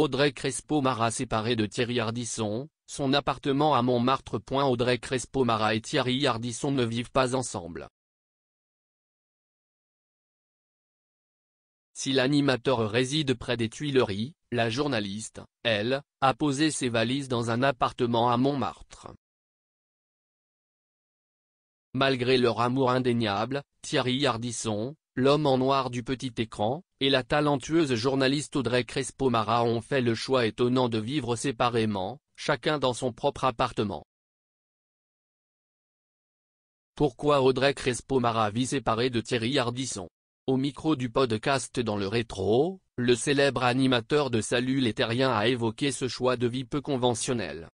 Audrey Crespo-Mara séparée de Thierry Ardisson, son appartement à Montmartre. Audrey Crespo-Mara et Thierry Ardisson ne vivent pas ensemble. Si l'animateur réside près des Tuileries, la journaliste, elle, a posé ses valises dans un appartement à Montmartre. Malgré leur amour indéniable, Thierry Ardisson, L'homme en noir du petit écran, et la talentueuse journaliste Audrey Crespo-Mara ont fait le choix étonnant de vivre séparément, chacun dans son propre appartement. Pourquoi Audrey Crespo-Mara vit séparée de Thierry Hardisson Au micro du podcast Dans le rétro, le célèbre animateur de Salut les Terriens a évoqué ce choix de vie peu conventionnel.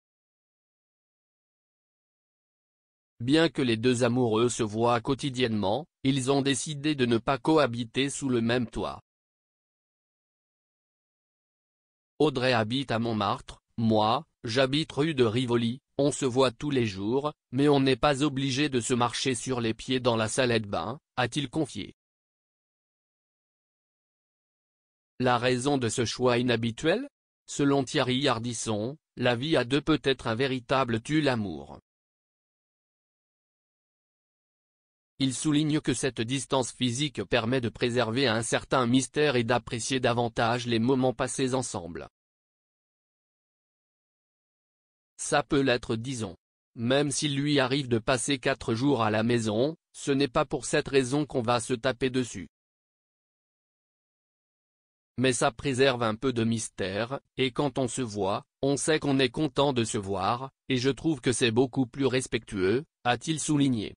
Bien que les deux amoureux se voient quotidiennement, ils ont décidé de ne pas cohabiter sous le même toit. Audrey habite à Montmartre, moi, j'habite rue de Rivoli, on se voit tous les jours, mais on n'est pas obligé de se marcher sur les pieds dans la salle de bain, a-t-il confié. La raison de ce choix inhabituel Selon Thierry Hardisson, la vie à deux peut être un véritable tulle amour. Il souligne que cette distance physique permet de préserver un certain mystère et d'apprécier davantage les moments passés ensemble. Ça peut l'être disons. Même s'il lui arrive de passer quatre jours à la maison, ce n'est pas pour cette raison qu'on va se taper dessus. Mais ça préserve un peu de mystère, et quand on se voit, on sait qu'on est content de se voir, et je trouve que c'est beaucoup plus respectueux, a-t-il souligné.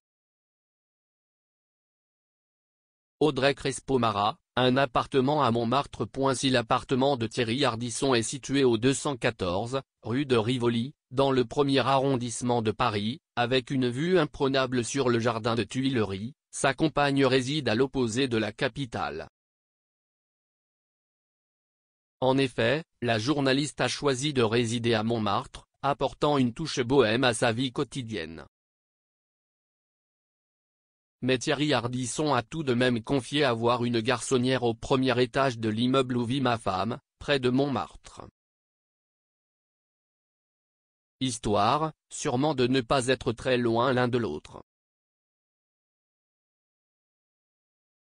Audrey Crespo-Marat, un appartement à Montmartre. Si l'appartement de Thierry Ardisson est situé au 214, rue de Rivoli, dans le premier arrondissement de Paris, avec une vue imprenable sur le jardin de Tuileries, sa compagne réside à l'opposé de la capitale. En effet, la journaliste a choisi de résider à Montmartre, apportant une touche bohème à sa vie quotidienne. Mais Thierry Hardisson a tout de même confié avoir une garçonnière au premier étage de l'immeuble où vit ma femme, près de Montmartre. Histoire, sûrement de ne pas être très loin l'un de l'autre.